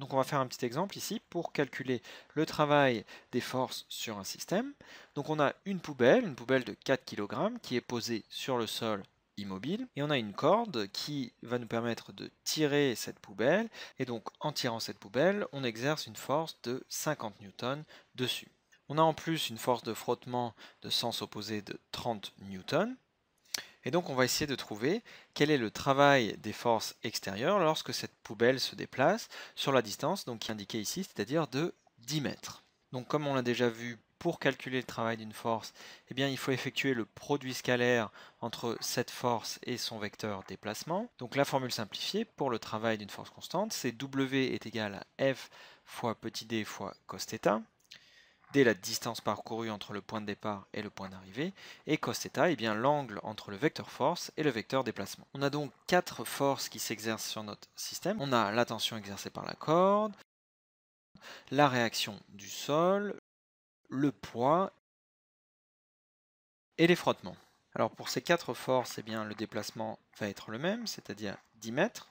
Donc on va faire un petit exemple ici pour calculer le travail des forces sur un système. Donc on a une poubelle, une poubelle de 4 kg qui est posée sur le sol immobile et on a une corde qui va nous permettre de tirer cette poubelle et donc en tirant cette poubelle on exerce une force de 50 newtons dessus. On a en plus une force de frottement de sens opposé de 30 newtons et donc on va essayer de trouver quel est le travail des forces extérieures lorsque cette poubelle se déplace sur la distance donc qui est indiquée ici, c'est-à-dire de 10 mètres. Donc comme on l'a déjà vu pour calculer le travail d'une force, eh bien, il faut effectuer le produit scalaire entre cette force et son vecteur déplacement. Donc la formule simplifiée pour le travail d'une force constante, c'est W est égal à F fois petit d fois cos dès la distance parcourue entre le point de départ et le point d'arrivée, et cos eh bien l'angle entre le vecteur force et le vecteur déplacement. On a donc quatre forces qui s'exercent sur notre système. On a la tension exercée par la corde, la réaction du sol, le poids et les frottements. Alors pour ces quatre forces, eh bien, le déplacement va être le même, c'est-à-dire 10 mètres.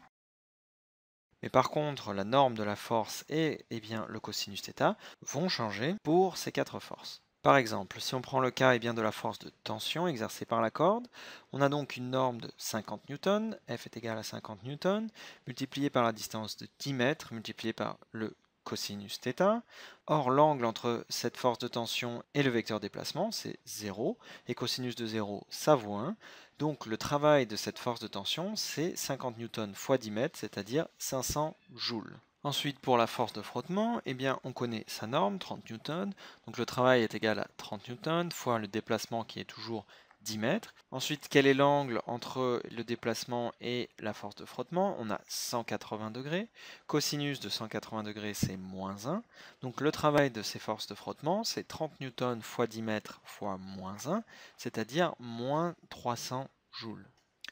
Mais par contre, la norme de la force et eh bien, le cosinus θ vont changer pour ces quatre forces. Par exemple, si on prend le cas eh bien, de la force de tension exercée par la corde, on a donc une norme de 50 newtons, F est égal à 50 newtons, multipliée par la distance de 10 mètres, multiplié par le cosinus θ. Or, l'angle entre cette force de tension et le vecteur déplacement, c'est 0, et cosinus de 0, ça vaut 1. Donc, le travail de cette force de tension, c'est 50 newtons fois 10 mètres, c'est-à-dire 500 joules. Ensuite, pour la force de frottement, eh bien, on connaît sa norme, 30 newtons. Donc, le travail est égal à 30 newtons fois le déplacement qui est toujours 10 mètres. Ensuite, quel est l'angle entre le déplacement et la force de frottement On a 180 degrés. Cosinus de 180 degrés, c'est moins 1. Donc le travail de ces forces de frottement, c'est 30 newtons fois 10 mètres fois moins 1, c'est-à-dire moins 300 joules.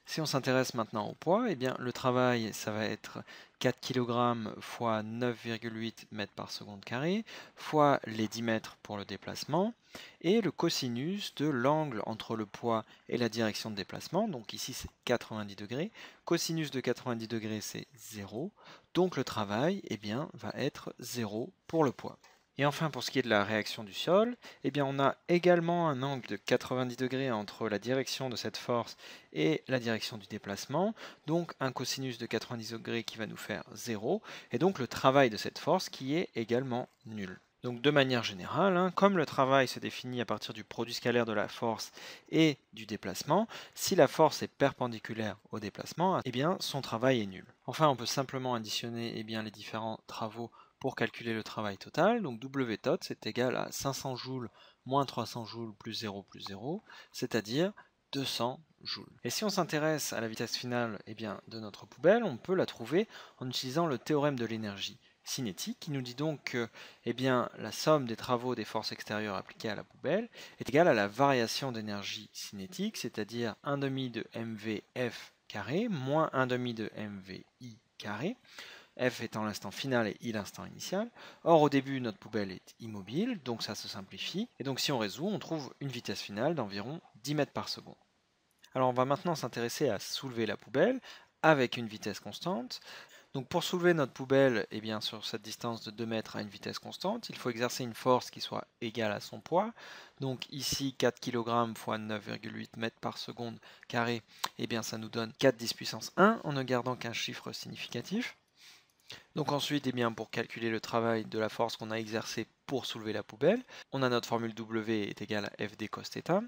Si on s'intéresse maintenant au poids, eh bien, le travail, ça va être 4 kg fois 9,8 mètres par seconde carré, fois les 10 mètres pour le déplacement, et le cosinus de l'angle entre le poids et la direction de déplacement, donc ici c'est 90 degrés, cosinus de 90 degrés c'est 0, donc le travail eh bien, va être 0 pour le poids. Et enfin, pour ce qui est de la réaction du sol, eh bien, on a également un angle de 90 degrés entre la direction de cette force et la direction du déplacement, donc un cosinus de 90 degrés qui va nous faire 0, et donc le travail de cette force qui est également nul. Donc de manière générale, hein, comme le travail se définit à partir du produit scalaire de la force et du déplacement, si la force est perpendiculaire au déplacement, eh bien son travail est nul. Enfin, on peut simplement additionner eh bien, les différents travaux pour calculer le travail total. Donc WTOT, c'est égal à 500 joules moins 300 joules plus 0 plus 0, c'est-à-dire 200 joules. Et si on s'intéresse à la vitesse finale eh bien, de notre poubelle, on peut la trouver en utilisant le théorème de l'énergie cinétique qui nous dit donc que eh bien, la somme des travaux des forces extérieures appliquées à la poubelle est égale à la variation d'énergie cinétique, c'est-à-dire 1 demi de mvf carré moins 1 demi de mvi carré f étant l'instant final et i l'instant initial. Or, au début, notre poubelle est immobile, donc ça se simplifie. Et donc, si on résout, on trouve une vitesse finale d'environ 10 mètres par seconde. Alors, on va maintenant s'intéresser à soulever la poubelle avec une vitesse constante. Donc pour soulever notre poubelle et eh bien, sur cette distance de 2 mètres à une vitesse constante, il faut exercer une force qui soit égale à son poids. Donc ici 4 kg fois 9,8 mètres par seconde carré, eh bien, ça nous donne 4 10 puissance 1 en ne gardant qu'un chiffre significatif. Donc ensuite, eh bien, pour calculer le travail de la force qu'on a exercé pour soulever la poubelle, on a notre formule W est égale à FD cos θ.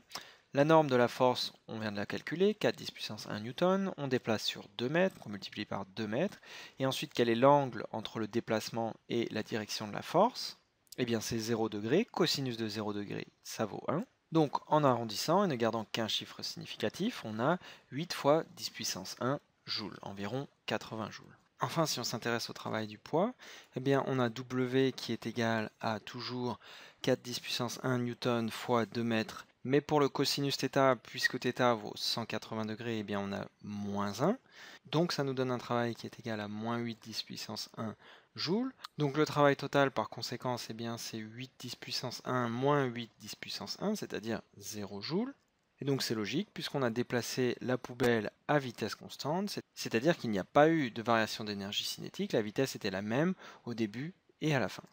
La norme de la force, on vient de la calculer, 4 10 puissance 1 newton, on déplace sur 2 mètres, on multiplie par 2 mètres, et ensuite quel est l'angle entre le déplacement et la direction de la force Eh bien c'est 0 degré, cosinus de 0 degré, ça vaut 1. Donc en arrondissant et ne gardant qu'un chiffre significatif, on a 8 fois 10 puissance 1 joules, environ 80 joules. Enfin, si on s'intéresse au travail du poids, eh bien, on a W qui est égal à toujours 4 10 puissance 1 newton fois 2 mètres. Mais pour le cosinus θ, puisque θ vaut 180 degrés, eh bien, on a moins 1. Donc ça nous donne un travail qui est égal à moins 8 10 puissance 1 joules. Donc le travail total par conséquence, eh bien, c'est 8 10 puissance 1 moins 8 10 puissance 1, c'est-à-dire 0 joule. Et donc c'est logique puisqu'on a déplacé la poubelle à vitesse constante, c'est-à-dire qu'il n'y a pas eu de variation d'énergie cinétique, la vitesse était la même au début et à la fin.